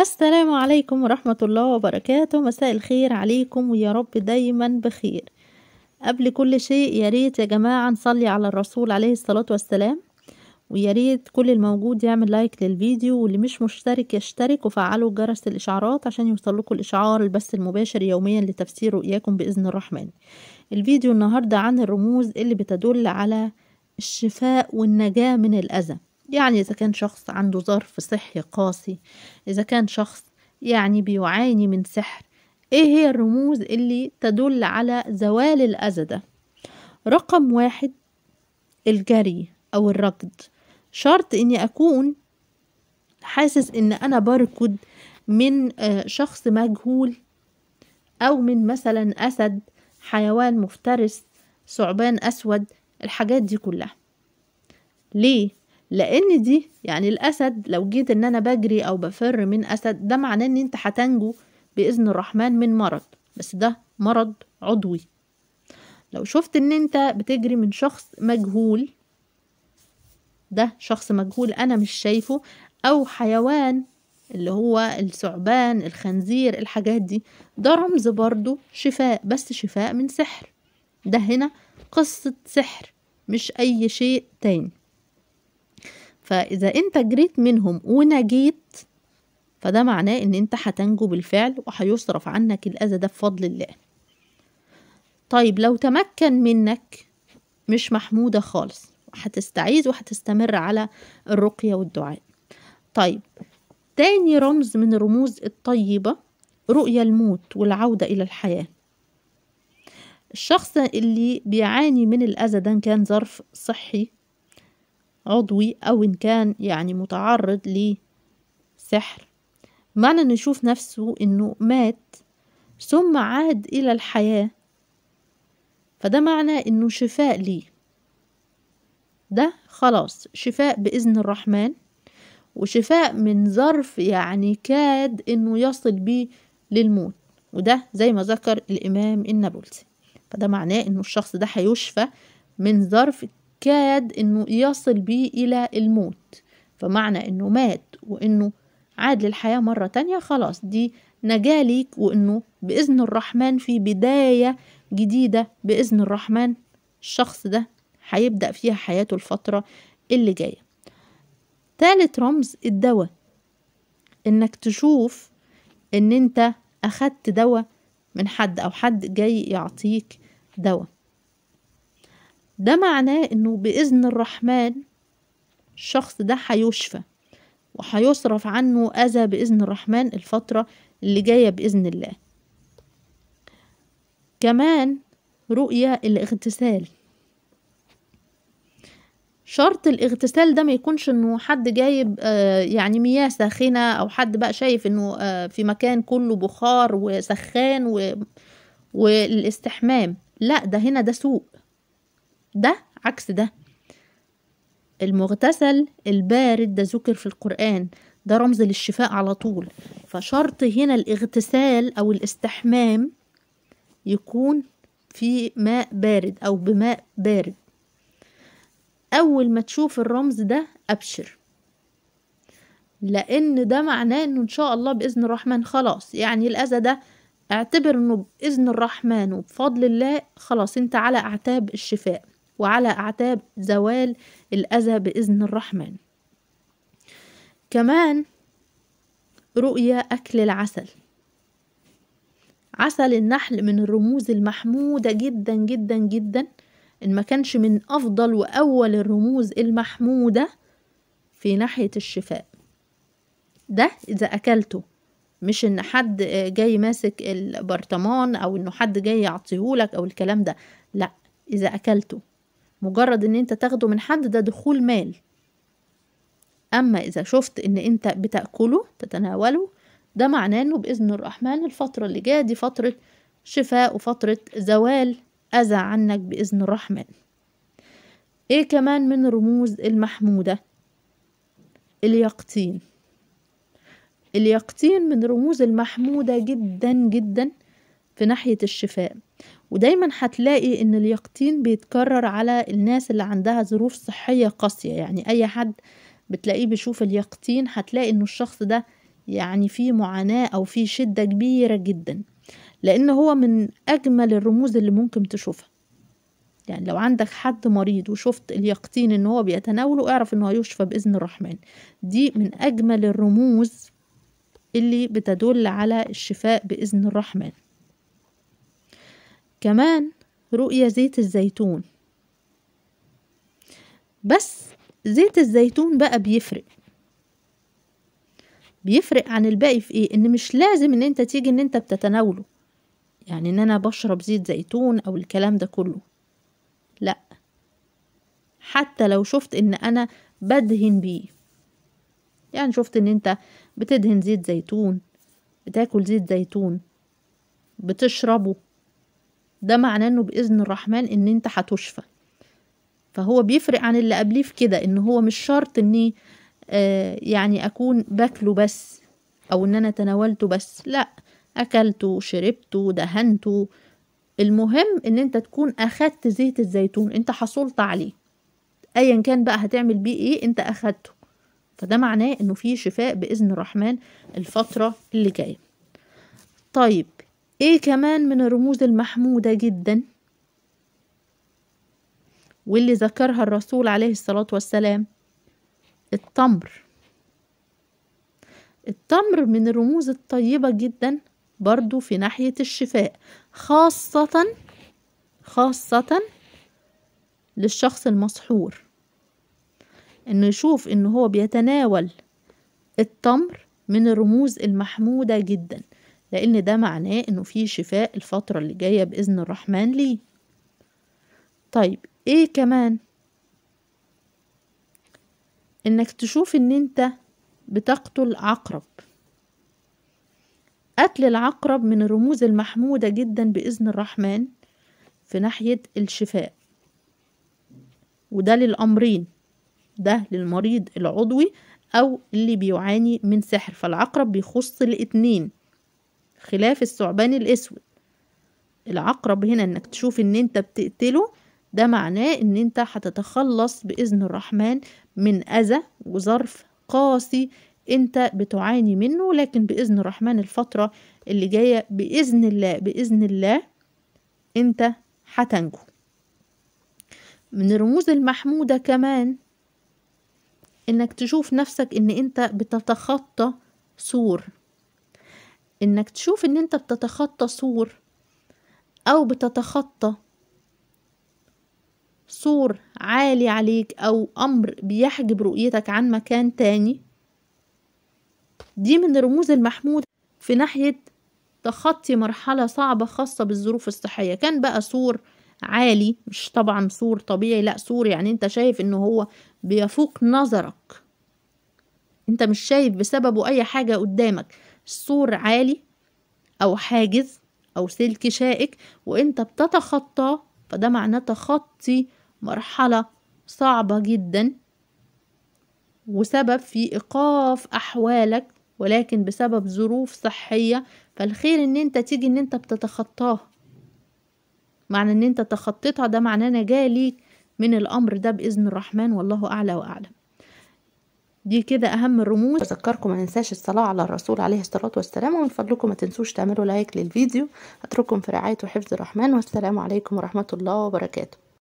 السلام عليكم ورحمة الله وبركاته مساء الخير عليكم ويا رب دايما بخير قبل كل شيء يا ريت يا جماعة نصلي على الرسول عليه الصلاة والسلام ويا ريت كل الموجود يعمل لايك للفيديو واللي مش مشترك يشترك وفعلوا جرس الإشعارات عشان يوصلكوا الإشعار البث المباشر يوميا لتفسير رؤياكم بإذن الرحمن الفيديو النهاردة عن الرموز اللي بتدل على الشفاء والنجاة من الأذى يعني إذا كان شخص عنده ظرف صحي قاسي إذا كان شخص يعني بيعاني من سحر إيه هي الرموز اللي تدل على زوال الأذى ده رقم واحد الجري أو الركض شرط إني أكون حاسس إن أنا بركض من آه، شخص مجهول أو من مثلا أسد حيوان مفترس ثعبان أسود الحاجات دي كلها ليه لان دي يعني الاسد لو جيت ان انا بجري او بفر من اسد ده معناه ان انت هتنجو باذن الرحمن من مرض بس ده مرض عضوي لو شفت ان انت بتجري من شخص مجهول ده شخص مجهول انا مش شايفه او حيوان اللي هو الثعبان الخنزير الحاجات دي ده رمز برضو شفاء بس شفاء من سحر ده هنا قصة سحر مش اي شيء تاني فإذا أنت جريت منهم ونجيت فده معناه إن أنت هتنجو بالفعل وهيصرف عنك الأذى ده بفضل الله طيب لو تمكن منك مش محمودة خالص هتستعيذ وهتستمر على الرقية والدعاء طيب تاني رمز من الرموز الطيبة رؤية الموت والعودة إلى الحياة الشخص اللي بيعاني من الأذى ده كان ظرف صحي عضوي أو إن كان يعني متعرض لسحر معنى أن يشوف نفسه أنه مات ثم عاد إلى الحياة فده معنى أنه شفاء ليه ده خلاص شفاء بإذن الرحمن وشفاء من ظرف يعني كاد أنه يصل بيه للموت وده زي ما ذكر الإمام النابلسي فده معناه أنه الشخص ده هيشفى من ظرف كاد انه يصل بيه الى الموت فمعنى انه مات وانه عاد للحياة مرة تانية خلاص دي نجاة ليك وانه بإذن الرحمن في بداية جديدة بإذن الرحمن الشخص ده هيبدأ فيها حياته الفترة اللي جاية تالت رمز الدواء انك تشوف ان انت اخدت دواء من حد او حد جاي يعطيك دواء ده معناه انه باذن الرحمن الشخص ده هيشفى وهيصرف عنه اذى باذن الرحمن الفتره اللي جايه باذن الله كمان رؤية الاغتسال شرط الاغتسال ده ما يكونش انه حد جايب آه يعني مياه ساخنة او حد بقى شايف انه آه في مكان كله بخار وسخان و... والاستحمام لا ده هنا ده سوء ده عكس ده المغتسل البارد ده ذكر في القرآن ده رمز للشفاء على طول فشرط هنا الاغتسال أو الاستحمام يكون في ماء بارد أو بماء بارد أول ما تشوف الرمز ده أبشر لأن ده معناه إنه إن شاء الله بإذن الرحمن خلاص يعني الأذى ده اعتبر إنه بإذن الرحمن وبفضل الله خلاص أنت على أعتاب الشفاء وعلى أعتاب زوال الأذى بإذن الرحمن كمان رؤية أكل العسل عسل النحل من الرموز المحمودة جدا جدا جدا إن ما كانش من أفضل وأول الرموز المحمودة في ناحية الشفاء ده إذا أكلته مش إن حد جاي ماسك البرطمان أو إنه حد جاي يعطيهولك أو الكلام ده لأ إذا أكلته مجرد ان انت تاخده من حد ده دخول مال اما اذا شفت ان انت بتاكله تتناوله ده معناه انه باذن الرحمن الفتره اللي جايه دي فتره شفاء وفتره زوال اذى عنك باذن الرحمن ايه كمان من رموز المحموده اليقطين اليقطين من رموز المحموده جدا جدا في ناحية الشفاء ودايما هتلاقي ان اليقطين بيتكرر على الناس اللي عندها ظروف صحية قاسية يعني اي حد بتلاقيه بيشوف اليقطين هتلاقي انه الشخص ده يعني فيه معاناة او فيه شدة كبيرة جدا لان هو من اجمل الرموز اللي ممكن تشوفها يعني لو عندك حد مريض وشفت اليقطين ان هو بيتناوله اعرف انه هيشفى باذن الرحمن دي من اجمل الرموز اللي بتدل على الشفاء باذن الرحمن كمان رؤية زيت الزيتون بس زيت الزيتون بقى بيفرق بيفرق عن الباقي في ايه ان مش لازم ان انت تيجي ان انت بتتناوله يعني ان انا بشرب زيت زيتون او الكلام ده كله لا حتى لو شفت ان انا بدهن بيه يعني شفت ان انت بتدهن زيت زيتون بتاكل زيت زيتون بتشربه ده معناه انه باذن الرحمن ان انت هتشفى فهو بيفرق عن اللي قبليه في كده ان هو مش شرط اني آه يعني اكون باكله بس او ان انا تناولته بس لا اكلته شربته دهنته المهم ان انت تكون اخدت زيت الزيتون انت حصلت عليه ايا كان بقى هتعمل بيه ايه انت اخدته فده معناه انه في شفاء باذن الرحمن الفتره اللي جايه طيب ايه كمان من الرموز المحمودة جدا واللي ذكرها الرسول عليه الصلاة والسلام التمر التمر من الرموز الطيبة جدا برضو في ناحية الشفاء خاصة خاصة للشخص المسحور انه يشوف انه هو بيتناول التمر من الرموز المحمودة جدا لأن ده معناه إنه في شفاء الفترة اللي جاية بإذن الرحمن ليه طيب إيه كمان إنك تشوف إن أنت بتقتل عقرب قتل العقرب من الرموز المحمودة جدا بإذن الرحمن في ناحية الشفاء وده للأمرين ده للمريض العضوي أو اللي بيعاني من سحر فالعقرب بيخص الاتنين خلاف الثعبان الأسود العقرب هنا إنك تشوف إن أنت بتقتله ده معناه إن أنت هتتخلص بإذن الرحمن من أذى وظرف قاسي أنت بتعاني منه لكن بإذن الرحمن الفترة اللي جاية بإذن الله بإذن الله أنت هتنجو من الرموز المحمودة كمان انك تشوف نفسك ان انت بتتخطى سور انك تشوف ان انت بتتخطى سور او بتتخطى سور عالي عليك او امر بيحجب رؤيتك عن مكان تاني دي من الرموز المحمود في ناحية تخطي مرحلة صعبة خاصة بالظروف الصحية كان بقى سور عالي مش طبعا سور طبيعي لا سور يعني انت شايف ان هو بيفوق نظرك انت مش شايف بسببه اي حاجة قدامك سور عالي أو حاجز أو سلك شائك وأنت بتتخطاه فده معناه تخطي مرحلة صعبة جدا وسبب في إيقاف أحوالك ولكن بسبب ظروف صحية فالخير إن أنت تيجي إن أنت بتتخطاها معنى إن أنت تخطيتها ده معناه نجاة ليك من الأمر ده بإذن الرحمن والله أعلى وأعلم دي كده اهم الرموز اذكركم ما ننساش الصلاه على الرسول عليه الصلاه والسلام ومن فضلكم ما تنسوش تعملوا لايك للفيديو اترككم في رعايه وحفظ الرحمن والسلام عليكم ورحمه الله وبركاته